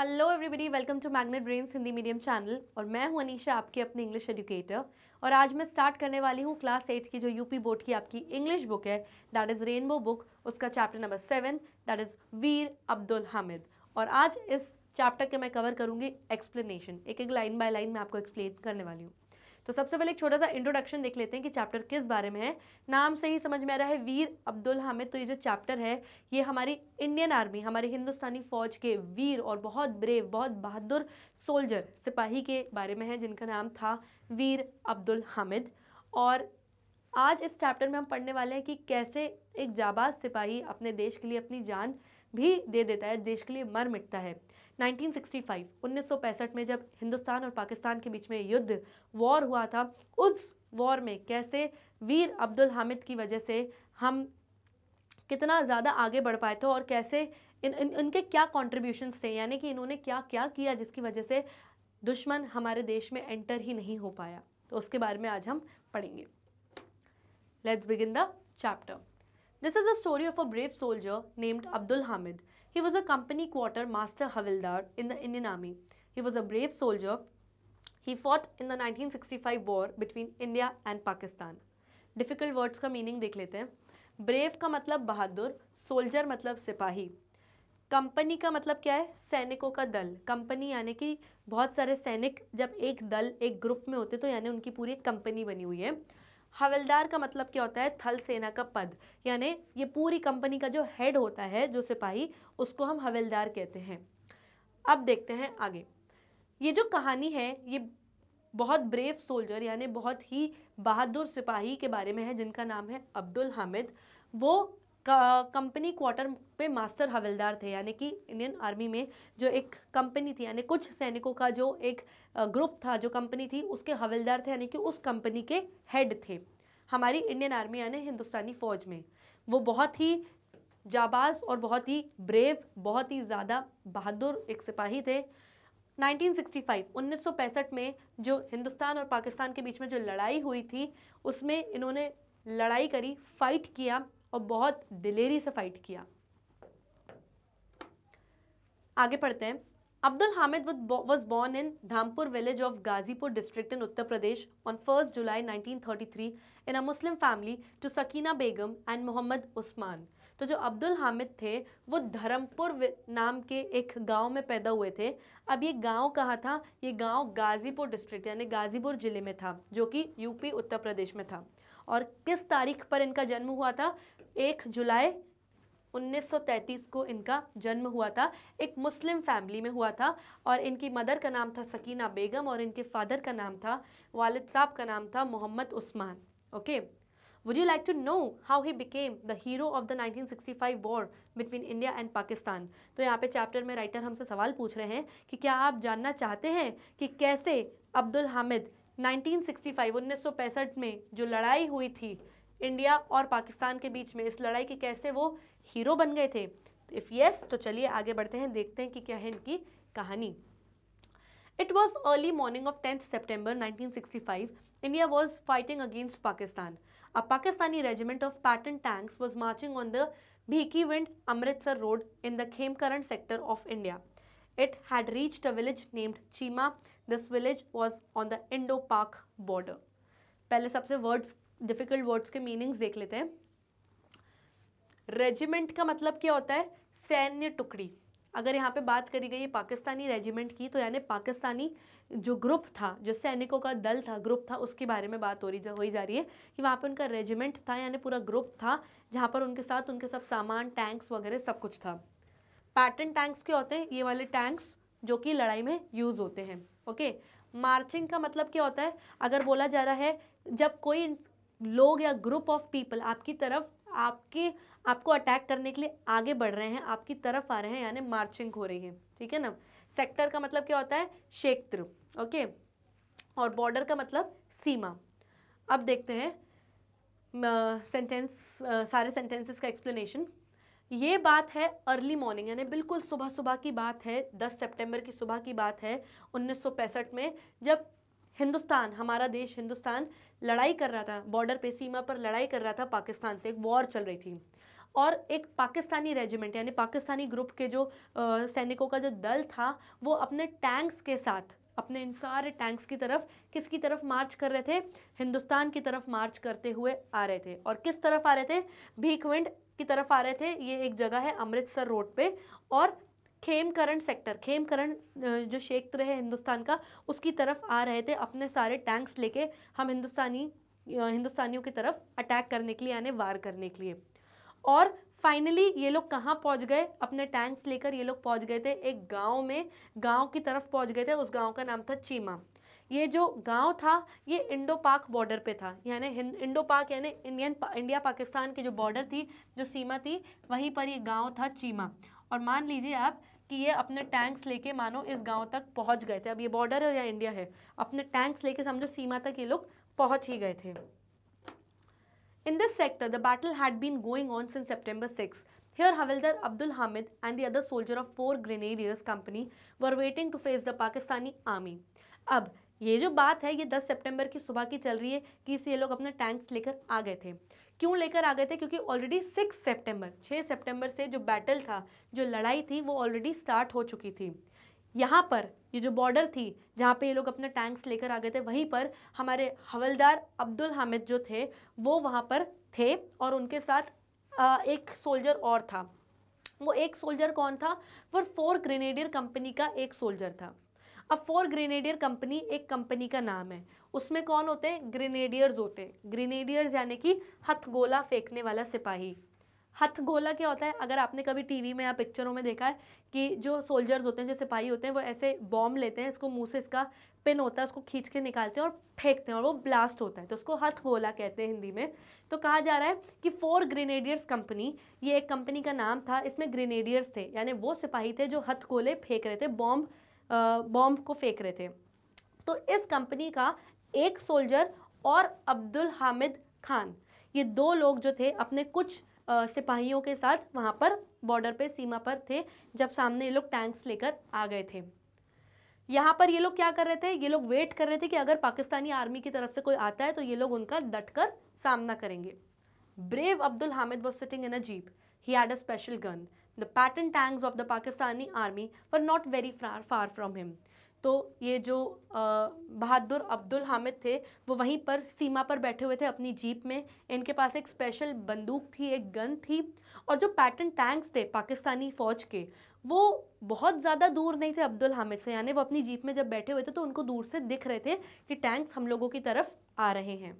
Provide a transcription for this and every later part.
Hello everybody welcome to Magnet Brains Hindi medium channel और मैं हूं अनीशा आपके अपने इंग्लिश एजुकेटर और आज मैं स्टार्ट करने वाली हूं क्लास एट की जो यूपी बोर्ड की आपकी इंग्लिश बुक है दैट इज़ रेनबो बुक उसका chapter number seven that is Veer Abdul Hamid और आज इस चैप्टर के मैं कवर करूँगी एक्सप्लेनेशन एक एक लाइन बाय लाइन मैं आपको एक्सप्लेन करने वाली हूँ तो सबसे पहले एक छोटा सा इंट्रोडक्शन देख लेते हैं कि चैप्टर किस बारे में है नाम से ही समझ में आ रहा है वीर अब्दुल हामिद तो ये जो चैप्टर है ये हमारी इंडियन आर्मी हमारे हिंदुस्तानी फ़ौज के वीर और बहुत ब्रेव बहुत बहादुर सोल्जर सिपाही के बारे में है जिनका नाम था वीर अब्दुल हामिद और आज इस चैप्टर में हम पढ़ने वाले हैं कि कैसे एक जाबाज सिपाही अपने देश के लिए अपनी जान भी दे देता है देश के लिए मर मिटता है 1965 1965 में जब हिंदुस्तान और पाकिस्तान के बीच में युद्ध वॉर हुआ था उस वॉर में कैसे वीर अब्दुल हामिद की वजह से हम कितना ज़्यादा आगे बढ़ पाए थे और कैसे इन इन इनके क्या कॉन्ट्रीब्यूशंस थे यानी कि इन्होंने क्या क्या किया जिसकी वजह से दुश्मन हमारे देश में एंटर ही नहीं हो पाया तो उसके बारे में आज हम पढ़ेंगे let's begin the chapter this is the story of a brave soldier named Abdul Hamid He was a company quarter master havildar in the Indian Army. He was a brave soldier. He fought in the 1965 war between India and Pakistan. difficult words का meaning देख लेते हैं brave का मतलब बहादुर soldier मतलब सिपाही company का मतलब क्या है सैनिकों का दल कंपनी यानी कि बहुत सारे सैनिक जब एक दल एक ग्रुप में होते तो यानी उनकी पूरी कंपनी बनी हुई है हवलदार का मतलब क्या होता है थल सेना का पद यानी ये पूरी कंपनी का जो हेड होता है जो सिपाही उसको हम हवलदार कहते हैं अब देखते हैं आगे ये जो कहानी है ये बहुत ब्रेव सोल्जर यानी बहुत ही बहादुर सिपाही के बारे में है जिनका नाम है अब्दुल हामिद वो कंपनी क्वार्टर पे मास्टर हवलदार थे यानी कि इंडियन आर्मी में जो एक कंपनी थी यानी कुछ सैनिकों का जो एक ग्रुप था जो कंपनी थी उसके हवलदार थे यानी कि उस कंपनी के हेड थे हमारी इंडियन आर्मी यानी हिंदुस्तानी फ़ौज में वो बहुत ही जाबाज और बहुत ही ब्रेव बहुत ही ज़्यादा बहादुर एक सिपाही थे 1965 1965 में जो हिंदुस्तान और पाकिस्तान के बीच में जो लड़ाई हुई थी उसमें इन्होंने लड़ाई करी फाइट किया और बहुत दिलेरी से फाइट किया आगे पढ़ते हैं Abdul Hamid was born in Dhampur village of Ghazipur district in Uttar Pradesh on first July 1933 in a Muslim family to Sakina Begum and Mohammad Usman तो जो अब्दुल हामिद थे वो धर्मपुर नाम के एक गांव में पैदा हुए थे अब ये गांव कहाँ था ये गांव गाजीपुर डिस्ट्रिक्ट यानी गाजीपुर ज़िले में था जो कि यूपी उत्तर प्रदेश में था और किस तारीख पर इनका जन्म हुआ था एक जुलाई 1933 को इनका जन्म हुआ था एक मुस्लिम फैमिली में हुआ था और इनकी मदर का नाम था सकीना बेगम और इनके फादर का नाम था वालिद साहब का नाम था Mohammad Usman okay would you like to know how he became the hero of the 1965 war between India and Pakistan तो यहाँ पे चैप्टर में राइटर हमसे सवाल पूछ रहे हैं कि क्या आप जानना चाहते हैं कि कैसे अब्दुल हामिद 1965 1965 में जो लड़ाई हुई थी इंडिया और पाकिस्तान के बीच में इस लड़ाई के कैसे वो हीरो बन गए थे इफ़ तो यस तो चलिए आगे बढ़ते हैं देखते हैं कि क्या है इनकी कहानी it was early morning of tenth September five India was fighting against Pakistan a Pakistani regiment of Patton tanks was marching on the Bhikhiwind Amritsar road in the Khemkaran sector of India It had reached a village named Chima. This village was on the Indo-Pak border. पहले सबसे words difficult words के meanings देख लेते हैं regiment का मतलब क्या होता है सैन्य टुकड़ी अगर यहाँ पे बात करी गई पाकिस्तानी रेजिमेंट की तो यानी पाकिस्तानी जो ग्रुप था जो सैनिकों का दल था ग्रुप था उसके बारे में बात हो रही हो जा रही है कि वहाँ पे उनका रेजिमेंट था यानी पूरा ग्रुप था जहाँ पर उनके साथ उनके सब सामान टैंक्स वगैरह सब कुछ था पैटर्न टैंक्स क्या होते हैं ये वाले टैंक्स जो कि लड़ाई में यूज़ होते हैं ओके मार्चिंग का मतलब क्या होता है अगर बोला जा रहा है जब कोई लोग या ग्रुप ऑफ पीपल आपकी तरफ आपके आपको अटैक करने के लिए आगे बढ़ रहे हैं आपकी तरफ आ रहे हैं यानी मार्चिंग हो रही है ठीक है ना सेक्टर का मतलब क्या होता है क्षेत्र ओके और बॉर्डर का मतलब सीमा अब देखते हैं सेंटेंस uh, uh, सारे सेंटेंसेस का एक्सप्लेनेशन ये बात है अर्ली मॉर्निंग यानी बिल्कुल सुबह सुबह की बात है 10 सितंबर की सुबह की बात है उन्नीस में जब हिंदुस्तान हमारा देश हिंदुस्तान लड़ाई कर रहा था बॉर्डर पे सीमा पर लड़ाई कर रहा था पाकिस्तान से एक वॉर चल रही थी और एक पाकिस्तानी रेजिमेंट यानी पाकिस्तानी ग्रुप के जो आ, सैनिकों का जो दल था वो अपने टैंक्स के साथ अपने इन सारे टैंक्स की तरफ किसकी तरफ मार्च कर रहे थे हिंदुस्तान की तरफ मार्च करते हुए आ रहे थे और किस तरफ आ रहे थे भीखवंड की तरफ आ रहे थे ये एक जगह है अमृतसर रोड पे और खेमकरण सेक्टर खेमकरण जो क्षेत्र है हिंदुस्तान का उसकी तरफ आ रहे थे अपने सारे टैंक्स लेके हम हिंदुस्तानी हिंदुस्तानियों की तरफ अटैक करने के लिए यानी वार करने के लिए और फाइनली ये लोग कहाँ पहुँच गए अपने टैंक्स लेकर ये लोग पहुँच गए थे एक गांव में गांव की तरफ पहुँच गए थे उस गांव का नाम था चीमा ये जो गांव था ये इंडो पाक बॉर्डर पे था यानी इंडो पाक यानी इंडियन इंडिया पाकिस्तान की जो बॉर्डर थी जो सीमा थी वहीं पर ये गांव था चीमा और मान लीजिए आप कि ये अपने टैंक्स लेके मानो इस गांव तक पहुंच गए थे अब ये बॉर्डर है या इंडिया है अपने टैंक्स लेके समझो सीमा तक ये लोग पहुँच ही गए थे in this sector the battle had been going on since September six here havildar Abdul Hamid and their soldiers of four grenadiers company were waiting to face the Pakistani army अब ये जो बात है ये 10 सितंबर की सुबह की चल रही है कि ये लोग अपने टैंक्स लेकर आ गए थे क्यों लेकर आ गए थे क्योंकि ऑलरेडी 6 सितंबर 6 सितंबर से जो बैटल था जो लड़ाई थी वो ऑलरेडी स्टार्ट हो चुकी थी यहाँ पर ये जो बॉर्डर थी जहाँ पे ये लोग अपने टैंक्स लेकर आ गए थे वहीं पर हमारे हवलदार अब्दुल हामिद जो थे वो वहाँ पर थे और उनके साथ एक सोल्जर और था वो एक सोल्जर कौन था वो फोर ग्रेनेडियर कंपनी का एक सोल्जर था अब फोर ग्रेनेडियर कंपनी एक कंपनी का नाम है उसमें कौन होते हैं ग्रेनेडियर्स होते हैं ग्रेनेडियर्स यानी कि हथगोला फेंकने वाला सिपाही हथगोला क्या होता है अगर आपने कभी टीवी में या पिक्चरों में देखा है कि जो सोल्जर्स होते हैं जो सिपाही होते हैं वो ऐसे बॉम्ब लेते हैं इसको मुँह से इसका पिन होता है उसको खींच के निकालते हैं और फेंकते हैं और वो ब्लास्ट होता है तो उसको हथगोला कहते हैं हिंदी में तो कहा जा रहा है कि फोर ग्रेनेडियर्स कंपनी ये एक कंपनी का नाम था इसमें ग्रेनेडियर्स थे यानी वो सिपाही थे जो हथगोले फेंक रहे थे बॉम्ब बॉम्ब को फेंक रहे थे तो इस कंपनी का एक सोल्जर और अब्दुल हामिद खान ये दो लोग जो थे अपने कुछ सिपाहियों के साथ वहाँ पर बॉर्डर पे सीमा पर थे जब सामने ये लोग टैंक्स लेकर आ गए थे यहाँ पर ये लोग क्या कर रहे थे ये लोग वेट कर रहे थे कि अगर पाकिस्तानी आर्मी की तरफ से कोई आता है तो ये लोग उनका डट कर सामना करेंगे brave Abdul Hamid was sitting in a jeep he had a special gun the Patton tanks of the Pakistani army were not very far from him तो ये जो बहादुर अब्दुल हामिद थे वो वहीं पर सीमा पर बैठे हुए थे अपनी जीप में इनके पास एक स्पेशल बंदूक थी एक गन थी और जो पैटर्न टैंक्स थे पाकिस्तानी फ़ौज के वो बहुत ज़्यादा दूर नहीं थे अब्दुल हामिद से यानी वो अपनी जीप में जब बैठे हुए थे तो उनको दूर से दिख रहे थे कि टैंक्स हम लोगों की तरफ आ रहे हैं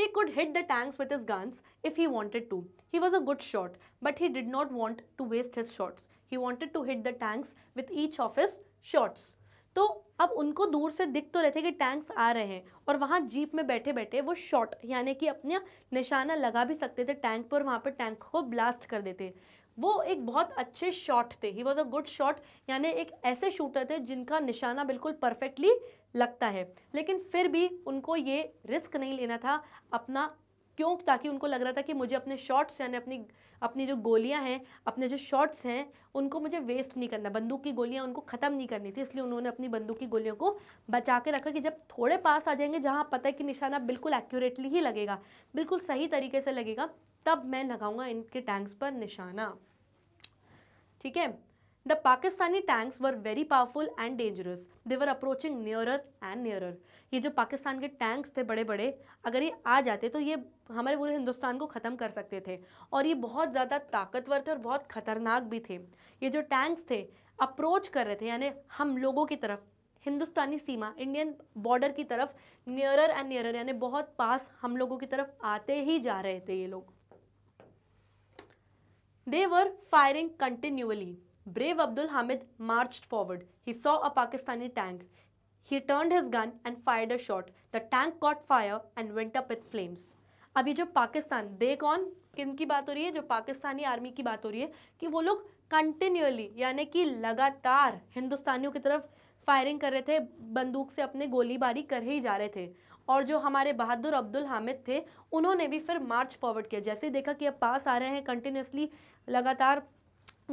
He could hit the tanks with his guns if he wanted to. He was a good shot, but he did not want to waste his shots. He wanted to hit the tanks with each of his shots. तो अब उनको दूर से दिख तो रहे थे कि टैंक्स आ रहे हैं और वहाँ जीप में बैठे बैठे वो शॉट यानी कि अपना निशाना लगा भी सकते थे टैंक पर वहाँ पर टैंक को ब्लास्ट कर देते वो एक बहुत अच्छे शॉट थे he was a good shot यानी एक ऐसे शूटर थे जिनका निशाना बिल्कुल परफेक्टली लगता है लेकिन फिर भी उनको ये रिस्क नहीं लेना था अपना क्यों ताकि उनको लग रहा था कि मुझे अपने शॉट्स यानी अपनी अपनी जो गोलियां हैं अपने जो शॉट्स हैं उनको मुझे वेस्ट नहीं करना बंदूक की गोलियां उनको ख़त्म नहीं करनी थी इसलिए उन्होंने अपनी बंदूक की गोलियों को बचा के रखा कि जब थोड़े पास आ जाएंगे जहाँ पता है कि निशाना बिल्कुल एक्यूरेटली ही लगेगा बिल्कुल सही तरीके से लगेगा तब मैं लगाऊंगा इनके टैंक्स पर निशाना ठीक है The Pakistani tanks were very powerful and dangerous. They were approaching nearer and nearer. ये जो पाकिस्तान के टैंक्स थे बड़े बड़े अगर ये आ जाते तो ये हमारे पूरे हिंदुस्तान को ख़त्म कर सकते थे और ये बहुत ज़्यादा ताकतवर थे और बहुत ख़तरनाक भी थे ये जो टैंक्स थे अप्रोच कर रहे थे यानी हम लोगों की तरफ हिंदुस्तानी सीमा इंडियन बॉर्डर की तरफ नियरर एंड नियरर यानी बहुत पास हम लोगों की तरफ आते ही जा रहे थे ये लोग they were firing continuously Brave Abdul Hamid marched forward. He saw a Pakistani tank. He turned his gun and fired a shot. The tank caught fire and went up with flames. अभी जो पाकिस्तान दे कौन किन की बात हो रही है जो पाकिस्तानी आर्मी की बात हो रही है कि वो लोग कंटिन्यूअली यानी कि लगातार हिंदुस्तानियों की तरफ फायरिंग कर रहे थे बंदूक से अपने गोलीबारी कर ही जा रहे थे और जो हमारे बहादुर अब्दुल हामिद थे उन्होंने भी फिर मार्च फॉरवर्ड किया जैसे देखा कि अब पास आ रहे हैं कंटिन्यूसली लगातार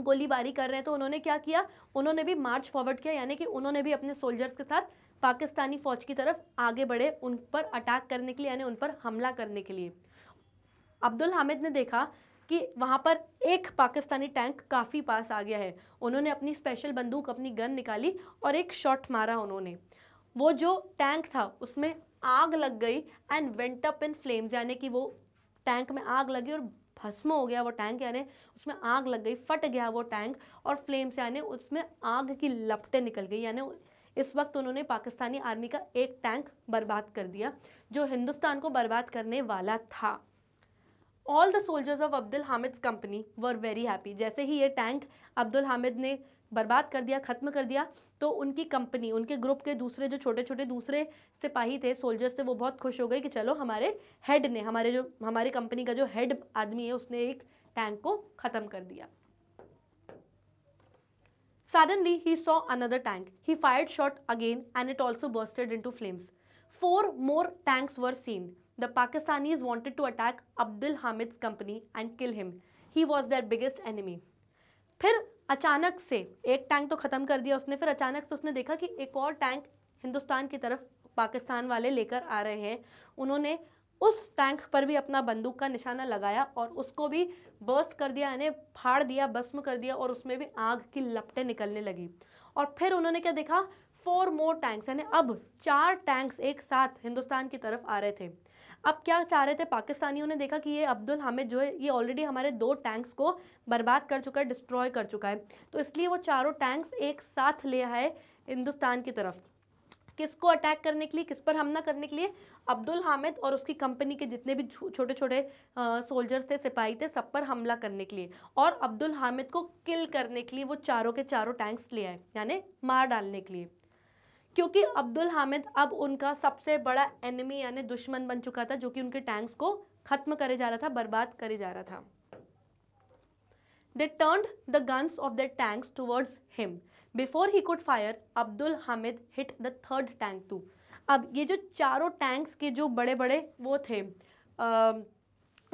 गोलीबारी कर रहे हैं तो उन्होंने क्या किया उन्होंने भी मार्च फॉरवर्ड किया यानी कि उन्होंने भी अपने सोल्जर्स के साथ पाकिस्तानी फौज की तरफ आगे बढ़े उन पर अटैक करने के लिए यानी उन पर हमला करने के लिए अब्दुल हामिद ने देखा कि वहाँ पर एक पाकिस्तानी टैंक काफ़ी पास आ गया है उन्होंने अपनी स्पेशल बंदूक अपनी गन निकाली और एक शॉट मारा उन्होंने वो जो टैंक था उसमें आग लग गई and went up in flames यानी कि वो टैंक में आग लगी और भस्म हो गया वो टैंक यानी उसमें आग लग गई फट गया वो टैंक और फ्लेम से यानी उसमें आग की लपटें निकल गई यानी इस वक्त उन्होंने पाकिस्तानी आर्मी का एक टैंक बर्बाद कर दिया जो हिंदुस्तान को बर्बाद करने वाला था all the soldiers of Abdul Hamid company were very happy जैसे ही ये टैंक अब्दुल हामिद ने बर्बाद कर दिया ख़त्म कर दिया तो उनकी कंपनी उनके ग्रुप के दूसरे जो छोटे छोटे दूसरे सिपाही थे सोल्जर्स थे वो बहुत खुश हो गए कि चलो हमारे हेड ने हमारे जो हमारी कंपनी का जो हेड आदमी है उसने एक टैंक को ख़त्म कर दिया suddenly he saw another tank he fired shot again and it also bursted into flames four more tanks were seen the Pakistanis wanted to attack Abdul Hamid company and kill him he was their biggest enemy फिर अचानक से एक tank तो ख़त्म कर दिया उसने फिर अचानक से उसने देखा कि एक और टैंक हिंदुस्तान की तरफ पाकिस्तान वाले लेकर आ रहे हैं उन्होंने उस टैंक पर भी अपना बंदूक का निशाना लगाया और उसको भी बर्स्ट कर दिया यानी फाड़ दिया भस्म कर दिया और उसमें भी आग की लपटें निकलने लगी और फिर उन्होंने क्या देखा फोर मोर टैंक्स यानी अब चार टैंक्स एक साथ हिंदुस्तान की तरफ आ रहे थे अब क्या चाह रहे थे पाकिस्तानियों ने देखा कि ये अब्दुल हामिद जो है ये ऑलरेडी हमारे दो टैंक्स को बर्बाद कर चुका है डिस्ट्रॉय कर चुका है तो इसलिए वो चारों टैंक्स एक साथ ले आए हिंदुस्तान की तरफ किसको अटैक करने के लिए किस पर हमला करने के लिए अब्दुल हामिद और उसकी कंपनी के जितने भी छोटे छोटे सोल्जर्स थे सिपाही थे सब पर हमला करने के लिए और अब्दुल हामिद को किल करने के लिए वो चारों के चारों टैंक्स ले आए यानी मार डालने के लिए क्योंकि अब्दुल हामिद अब उनका सबसे बड़ा एनिमी यानी दुश्मन बन चुका था जो कि उनके टैंक्स को खत्म करे जा रहा था बर्बाद करे जा रहा था they turn the guns of the tanks towards him before he could fire Abdul Hamid hit the third tank too अब ये जो चारों टैंक्स के जो बड़े बड़े वो थे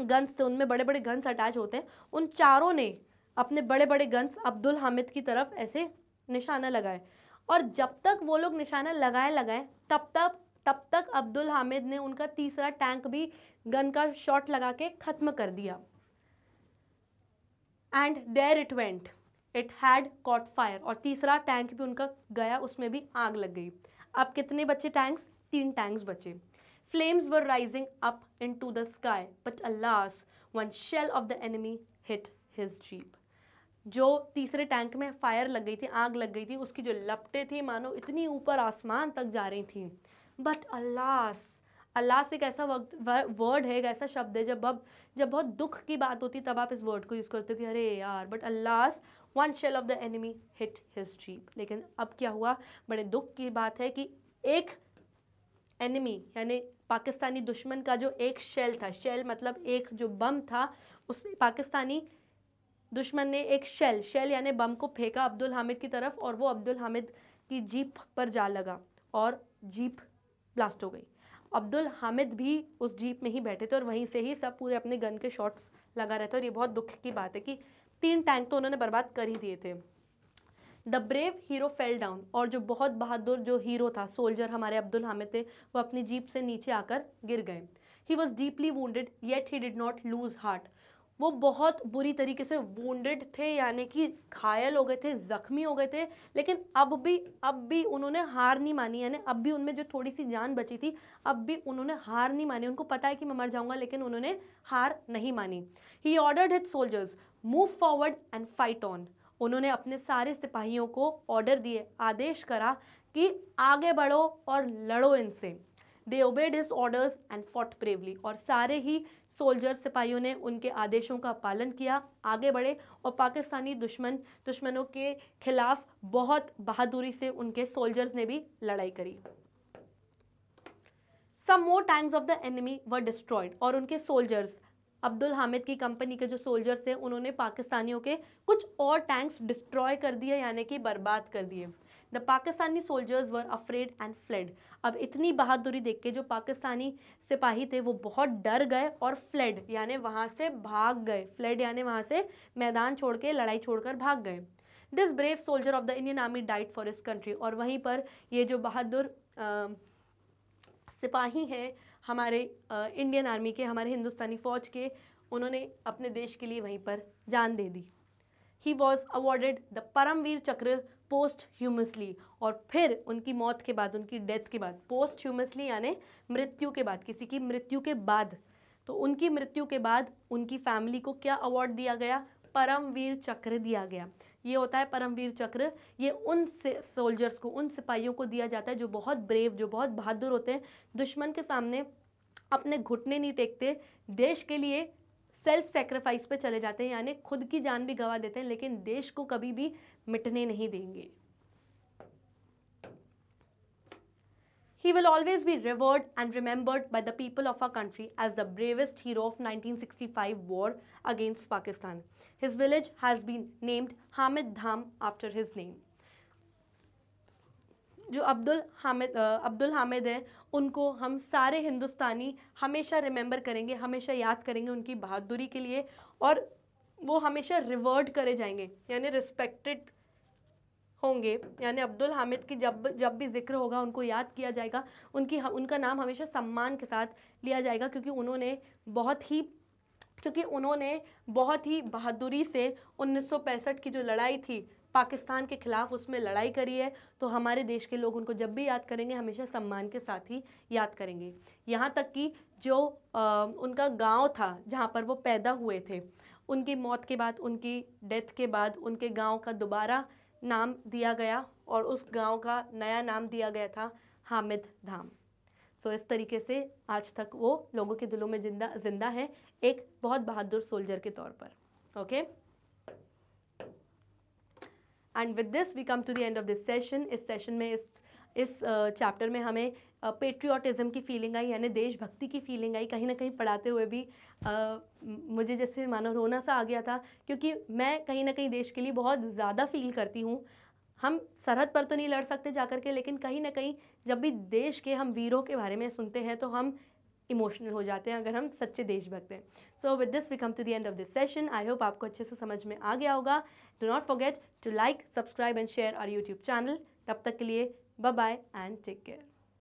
गन्स थे उनमें बड़े बड़े गन्स अटैच होते हैं उन चारों ने अपने बड़े बड़े गन्स अब्दुल हामिद की तरफ ऐसे निशाना लगाए और जब तक वो लोग निशाना लगाए लगाए तब तक तब तक अब्दुल हामिद ने उनका तीसरा टैंक भी गन का शॉट लगा के ख़त्म कर दिया and there it went it had caught fire और तीसरा टैंक भी उनका गया उसमें भी आग लग गई अब कितने बचे टैंक्स तीन टैंक्स बचे flames were rising up into the sky but alas one shell of the enemy hit his jeep जो तीसरे टैंक में फायर लग गई थी आग लग गई थी उसकी जो लपटें थी मानो इतनी ऊपर आसमान तक जा रही थी बट अल्लास अल्लास एक ऐसा वक्त वर्ड है एक ऐसा शब्द है जब अब जब बहुत दुख की बात होती तब आप इस वर्ड को यूज़ करते हो कि अरे यार but alas one shell of the enemy hit his jeep लेकिन अब क्या हुआ बड़े दुख की बात है कि एक एनिमी यानी पाकिस्तानी दुश्मन का जो एक शेल था शेल मतलब एक जो बम था उस पाकिस्तानी दुश्मन ने एक शेल शेल यानी बम को फेंका अब्दुल हामिद की तरफ और वो अब्दुल हामिद की जीप पर जा लगा और जीप ब्लास्ट हो गई अब्दुल हामिद भी उस जीप में ही बैठे थे और वहीं से ही सब पूरे अपने गन के शॉट्स लगा रहे थे और ये बहुत दुख की बात है कि तीन टैंक तो उन्होंने बर्बाद कर ही दिए थे the brave hero fell down और जो बहुत बहादुर जो हीरो था सोल्जर हमारे अब्दुल हामिद थे वो अपनी जीप से नीचे आकर गिर गए he was deeply wounded yet he did not lose heart वो बहुत बुरी तरीके से वूंडेड थे यानी कि घायल हो गए थे ज़ख्मी हो गए थे लेकिन अब भी अब भी उन्होंने हार नहीं मानी यानी अब भी उनमें जो थोड़ी सी जान बची थी अब भी उन्होंने हार नहीं मानी उनको पता है कि मैं मर जाऊंगा लेकिन उन्होंने हार नहीं मानी he ordered his soldiers move forward and fight on उन्होंने अपने सारे सिपाहियों को ऑर्डर दिए आदेश करा कि आगे बढ़ो और लड़ो इनसे they obeyed his orders and fought bravely और सारे ही सोल्जर सिपाहियों ने उनके आदेशों का पालन किया आगे बढ़े और पाकिस्तानी दुश्मन दुश्मनों के खिलाफ बहुत बहादुरी से उनके सोल्जर्स ने भी लड़ाई करी some more tanks of the enemy were destroyed और उनके सोल्जर्स अब्दुल हामिद की कंपनी के जो सोल्जर्स थे उन्होंने पाकिस्तानियों के कुछ और टैंक्स डिस्ट्रॉय कर दिए यानी कि बर्बाद कर दिए the Pakistani soldiers were afraid and fled अब इतनी बहादुरी देख के जो पाकिस्तानी सिपाही थे वो बहुत डर गए और फ्लेड यानी वहाँ से भाग गए फ्लेड यानी वहाँ से मैदान छोड़ के लड़ाई छोड़कर भाग गए this brave soldier of the Indian army died for his country और वहीं पर ये जो बहादुर सिपाही हैं हमारे इंडियन आर्मी के हमारे हिंदुस्तानी फ़ौज के उन्होंने अपने देश के लिए वहीं पर जान दे दी he was awarded the Param Vir Chakra post ह्यूमसली और फिर उनकी मौत के बाद उनकी डेथ के बाद पोस्ट ह्यूमसली यानी मृत्यु के बाद किसी की मृत्यु के बाद तो उनकी मृत्यु के बाद उनकी फैमिली को क्या अवार्ड दिया गया परमवीर चक्र दिया गया ये होता है परमवीर चक्र ये उन सोल्जर्स को उन सिपाहियों को दिया जाता है जो बहुत ब्रेव जो बहुत बहादुर होते हैं दुश्मन के सामने अपने घुटने नहीं टेकते देश के लिए सेल्फ सेक्रीफाइस पे चले जाते हैं यानी खुद की जान भी गवा देते हैं लेकिन देश को कभी भी मिटने नहीं देंगे he will always be reward and remembered by the people of our country as the bravest hero of nineteen war against Pakistan his village has been named Hamid Dham after his name जो अब्दुल हामिद अब्दुल हामिद हैं उनको हम सारे हिंदुस्तानी हमेशा रिमेंबर करेंगे हमेशा याद करेंगे उनकी बहादुरी के लिए और वो हमेशा रिवर्ड करे जाएंगे यानी रिस्पेक्टेड होंगे यानी अब्दुल हामिद की जब जब भी जिक्र होगा उनको याद किया जाएगा उनकी उनका नाम हमेशा सम्मान के साथ लिया जाएगा क्योंकि उन्होंने बहुत ही क्योंकि उन्होंने बहुत ही बहादुरी से उन्नीस की जो लड़ाई थी पाकिस्तान के खिलाफ उसमें लड़ाई करी है तो हमारे देश के लोग उनको जब भी याद करेंगे हमेशा सम्मान के साथ ही याद करेंगे यहाँ तक कि जो आ, उनका गांव था जहाँ पर वो पैदा हुए थे उनकी मौत के बाद उनकी डेथ के बाद उनके गांव का दोबारा नाम दिया गया और उस गांव का नया नाम दिया गया था हामिद धाम सो इस तरीके से आज तक वो लोगों के दिलों में जिंदा जिंदा है एक बहुत बहादुर सोल्जर के तौर पर okay okay? And with this we come to the end of this session इस सेशन में इस इस चैप्टर uh, में हमें पेट्रियाटिज़म uh, की फीलिंग आई यानी देशभक्ति की फीलिंग आई कहीं ना कहीं पढ़ाते हुए भी uh, मुझे जैसे मानो रोना सा आ गया था क्योंकि मैं कहीं ना कहीं देश के लिए बहुत ज़्यादा फील करती हूँ हम सरहद पर तो नहीं लड़ सकते जा कर के लेकिन कहीं ना कहीं जब भी देश के हम वीरों के बारे में सुनते हैं तो हम इमोशनल हो जाते हैं अगर हम सच्चे देशभक्त हैं so with this we come to the end of this session I hope आपको अच्छे से समझ में आ गया होगा do not forget to like subscribe and share our YouTube channel तब तक के लिए bye bye and take care